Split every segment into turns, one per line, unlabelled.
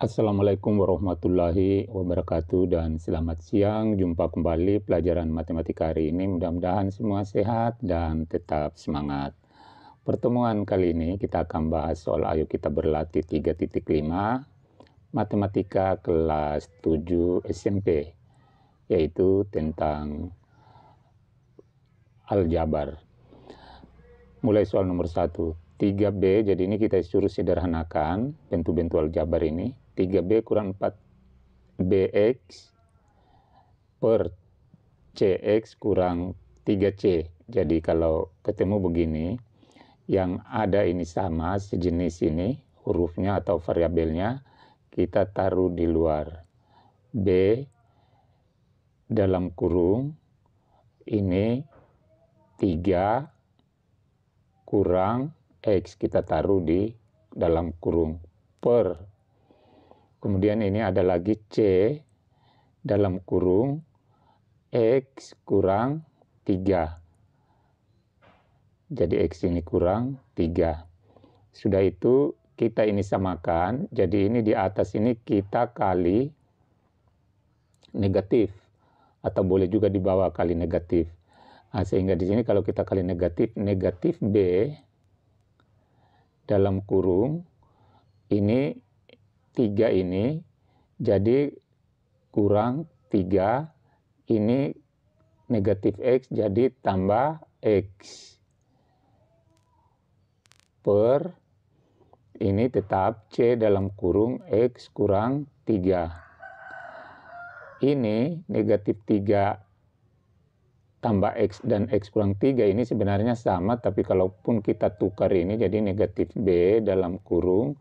Assalamualaikum warahmatullahi wabarakatuh dan selamat siang. Jumpa kembali pelajaran matematika hari ini. Mudah-mudahan semua sehat dan tetap semangat. Pertemuan kali ini kita akan bahas soal ayo kita berlatih 3.5 matematika kelas 7 SMP yaitu tentang aljabar. Mulai soal nomor 1, 3B. Jadi ini kita suruh sederhanakan bentuk-bentuk aljabar ini 3B kurang 4 BX per CX kurang 3C. Jadi kalau ketemu begini, yang ada ini sama sejenis ini, hurufnya atau variabelnya, kita taruh di luar. B dalam kurung ini 3 kurang X kita taruh di dalam kurung per Kemudian ini ada lagi C dalam kurung X kurang 3. Jadi X ini kurang 3. Sudah itu kita ini samakan. Jadi ini di atas ini kita kali negatif. Atau boleh juga di bawah kali negatif. Nah, sehingga di sini kalau kita kali negatif, negatif B dalam kurung ini 3 ini jadi kurang 3 ini negatif X jadi tambah X per ini tetap C dalam kurung X kurang 3 ini negatif 3 tambah X dan X kurang 3 ini sebenarnya sama tapi kalaupun kita tukar ini jadi negatif B dalam kurung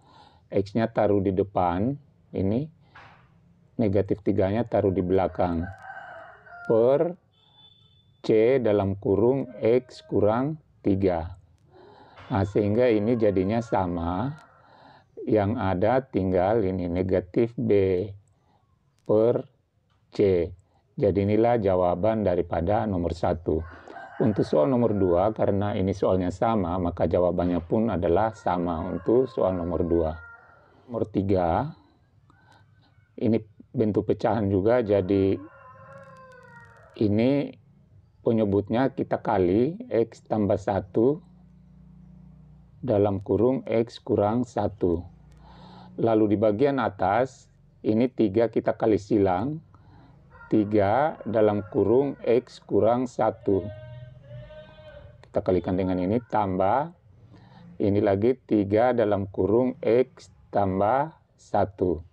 X-nya taruh di depan, ini negatif 3-nya taruh di belakang. Per C dalam kurung X kurang 3. Nah, sehingga ini jadinya sama. Yang ada tinggal ini negatif B per C. Jadi inilah jawaban daripada nomor satu. Untuk soal nomor 2, karena ini soalnya sama, maka jawabannya pun adalah sama untuk soal nomor 2 nomor 3 ini bentuk pecahan juga jadi ini penyebutnya kita kali X tambah 1 dalam kurung X kurang 1 lalu di bagian atas ini 3 kita kali silang 3 dalam kurung X kurang 1 kita kalikan dengan ini tambah ini lagi 3 dalam kurung X tambah 1.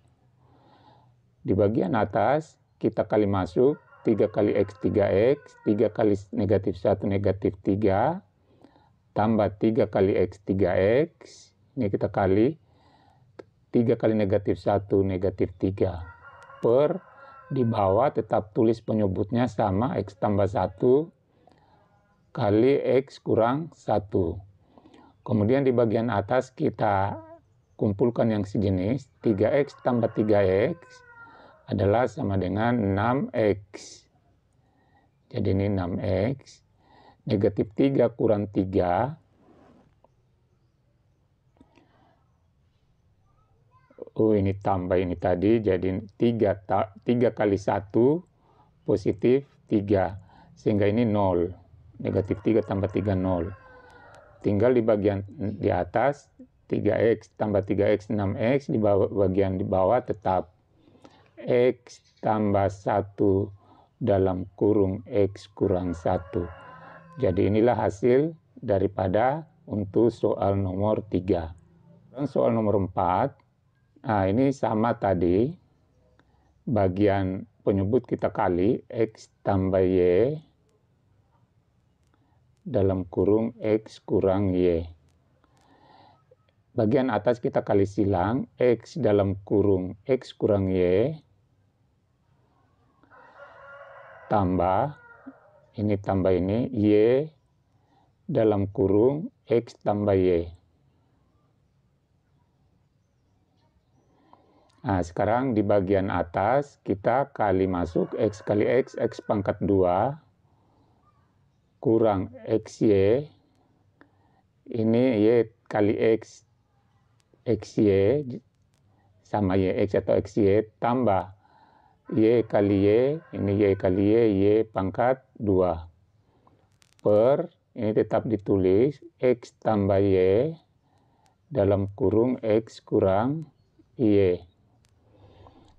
Di bagian atas, kita kali masuk 3 kali X 3X, 3 kali negatif 1 negatif 3, tambah 3 kali X 3X, ini kita kali 3 kali negatif 1 negatif 3 per di bawah tetap tulis penyebutnya sama X tambah 1 kali X kurang 1. Kemudian di bagian atas kita kumpulkan yang sejenis, 3x tambah 3x adalah sama dengan 6x. Jadi ini 6x. Negatif 3 kurang 3. Oh, ini tambah ini tadi. Jadi 3, 3 kali 1 positif 3. Sehingga ini 0. Negatif 3 tambah 3, 0. Tinggal di bagian di atas 3x tambah 3x 6x di bawah, bagian di bawah tetap x tambah 1 dalam kurung x kurang 1. Jadi inilah hasil daripada untuk soal nomor 3. Dan soal nomor 4, nah ini sama tadi, bagian penyebut kita kali x tambah y dalam kurung x kurang y bagian atas kita kali silang X dalam kurung X kurang Y tambah ini tambah ini Y dalam kurung X tambah Y. Nah, sekarang di bagian atas kita kali masuk X kali X, X pangkat 2, kurang XY, ini Y kali X XY sama y x atau XY tambah Y kali Y, ini Y kali Y, Y pangkat 2 per, ini tetap ditulis X tambah Y dalam kurung X kurang Y.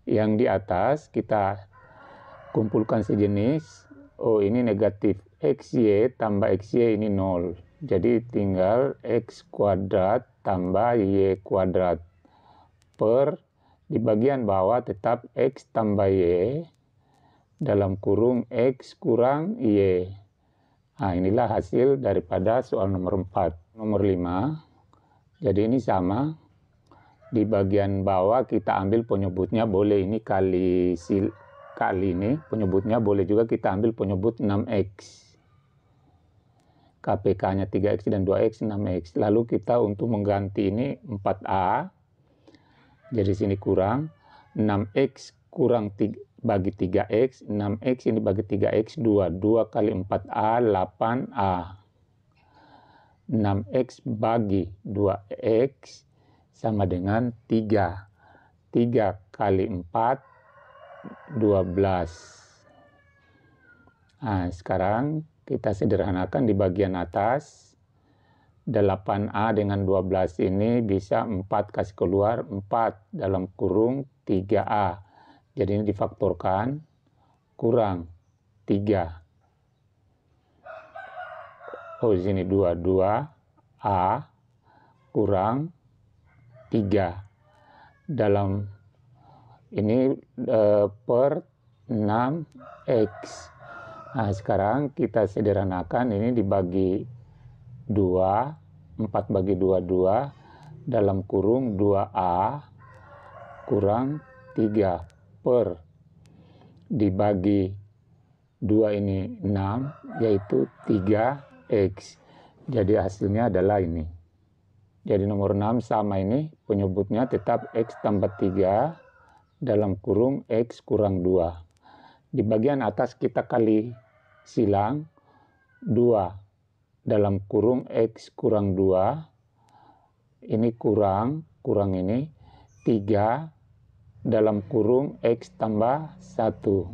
Yang di atas kita kumpulkan sejenis, oh ini negatif, XY tambah XY ini 0. Jadi tinggal X kuadrat tambah Y kuadrat per di bagian bawah tetap X tambah Y dalam kurung X kurang Y. Nah, inilah hasil daripada soal nomor 4. Nomor 5, jadi ini sama. Di bagian bawah kita ambil penyebutnya boleh ini kali sil, kali ini penyebutnya boleh juga kita ambil penyebut 6X. KPK-nya 3X dan 2X, 6X. Lalu kita untuk mengganti ini 4A, jadi sini kurang, 6X kurang 3, bagi 3X, 6X ini bagi 3X, 2. 2 kali 4A, 8A. 6X bagi 2X sama dengan 3. 3 kali 4, 12. Nah, sekarang kita sederhanakan di bagian atas 8A dengan 12 ini bisa 4 kasih keluar 4 dalam kurung 3A. Jadi ini difaktorkan kurang 3. Oh, di sini 2, 2 A kurang 3. Dalam ini eh, per 6X. Nah, sekarang kita sederhanakan ini dibagi 2, 4 bagi 2, 2 dalam kurung 2A kurang 3 per dibagi 2 ini 6 yaitu 3X. Jadi hasilnya adalah ini. Jadi nomor 6 sama ini penyebutnya tetap X tambah 3 dalam kurung X kurang 2. Di bagian atas kita kali silang 2 dalam kurung X kurang 2. Ini kurang, kurang ini 3 dalam kurung X tambah 1.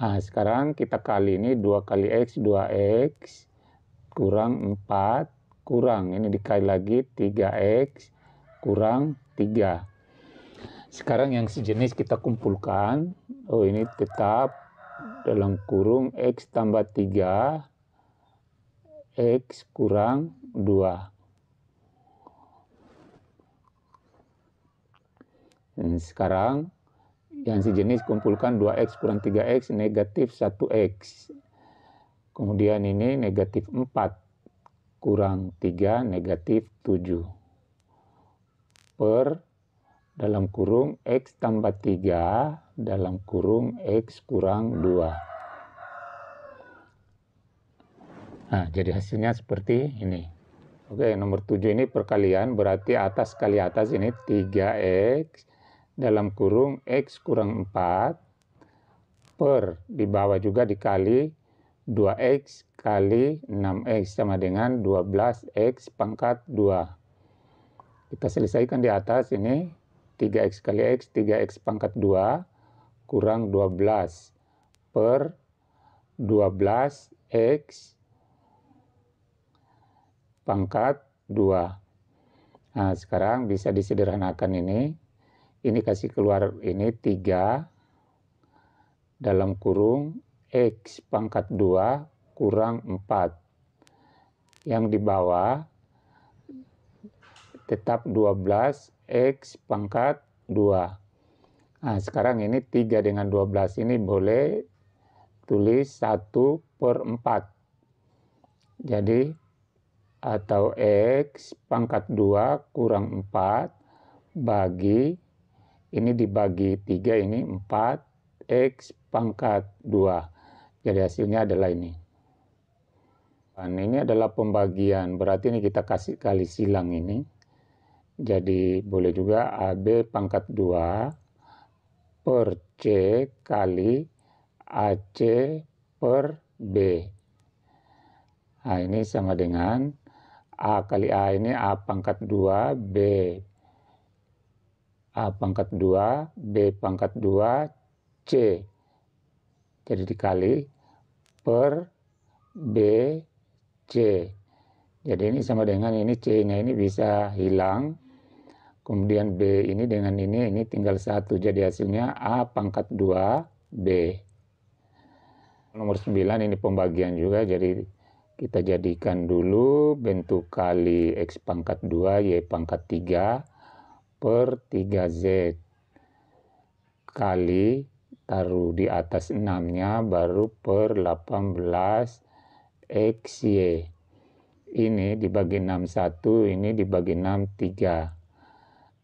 Nah, sekarang kita kali ini 2 kali X, 2X, kurang 4, kurang. Ini dikali lagi 3X, kurang 3. Sekarang yang sejenis kita kumpulkan. Oh ini tetap dalam kurung X tambah 3. X kurang 2. Dan sekarang yang sejenis kumpulkan 2x kurang 3x negatif 1x. Kemudian ini negatif 4 kurang 3 negatif 7 per dalam kurung X tambah 3 dalam kurung X kurang 2. Nah, jadi hasilnya seperti ini. Oke, nomor 7 ini perkalian, berarti atas kali atas ini 3X dalam kurung X kurang 4 per di bawah juga dikali 2X kali 6X sama dengan 12X pangkat 2. Kita selesaikan di atas ini 3x kali x, 3x pangkat 2, kurang 12 per 12x pangkat 2. Nah, sekarang bisa disederhanakan ini. Ini kasih keluar ini 3 dalam kurung X pangkat 2 kurang 4. Yang di bawah tetap 12x pangkat 2. Nah, sekarang ini 3 dengan 12 ini boleh tulis 1 per 4. Jadi, atau X pangkat 2 kurang 4 bagi, ini dibagi 3, ini 4, X pangkat 2. Jadi hasilnya adalah ini. Dan ini adalah pembagian, berarti ini kita kasih kali silang ini. Jadi boleh juga AB pangkat 2 per C kali AC per B. Nah, ini sama dengan A kali A ini A pangkat 2, B A pangkat 2, B pangkat 2, C. Jadi dikali per B, C. Jadi ini sama dengan ini C-nya ini bisa hilang. Kemudian B ini dengan ini, ini tinggal satu Jadi hasilnya A pangkat 2 B. Nomor 9 ini pembagian juga, jadi kita jadikan dulu bentuk kali X pangkat 2, Y pangkat 3 per 3Z. Kali taruh di atas 6-nya baru per 18 XY. Ini dibagi 6 1, ini dibagi 6 3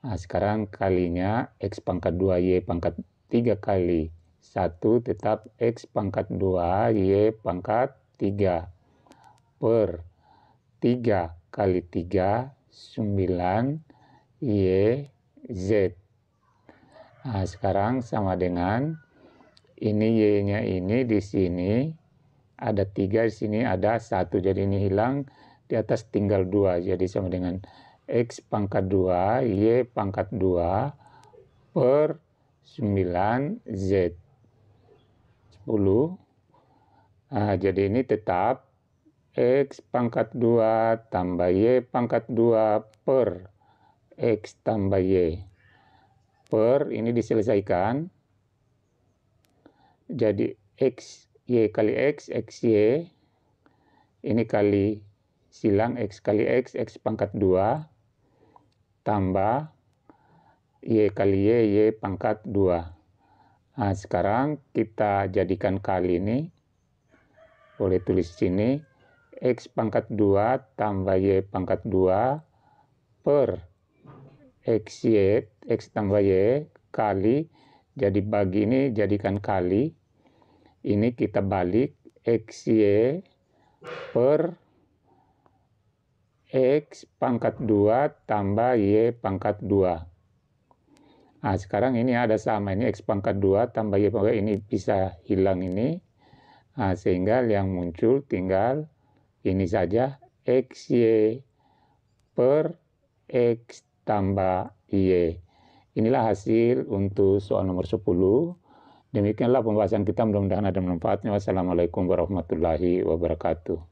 Nah, sekarang kalinya X pangkat 2Y pangkat 3 kali. 1 tetap X pangkat 2, Y pangkat 3. Per 3 kali 3, 9, Y, Z. Nah, sekarang sama dengan ini Y-nya ini di sini ada 3, di sini ada 1. Jadi ini hilang, di atas tinggal 2. Jadi sama dengan X pangkat 2, Y pangkat 2 per 9Z. 10. Nah, jadi ini tetap X pangkat 2 tambah Y pangkat 2 per X tambah Y. Per ini diselesaikan. Jadi X, Y kali X, X, Y. Ini kali silang X kali X, X pangkat 2 tambah Y kali Y, Y pangkat 2. Nah, sekarang kita jadikan kali ini. Boleh tulis sini. X pangkat 2 tambah Y pangkat 2 per x y X tambah Y kali. Jadi bagi ini jadikan kali. Ini kita balik x y per X pangkat 2 tambah Y pangkat 2. Nah, sekarang ini ada sama. Ini X pangkat 2 tambah Y pangkat ini bisa hilang ini. Nah, sehingga yang muncul tinggal ini saja. XY per X tambah Y. Inilah hasil untuk soal nomor 10. Demikianlah pembahasan kita, mudah-mudahan ada manfaatnya. Wassalamualaikum warahmatullahi wabarakatuh.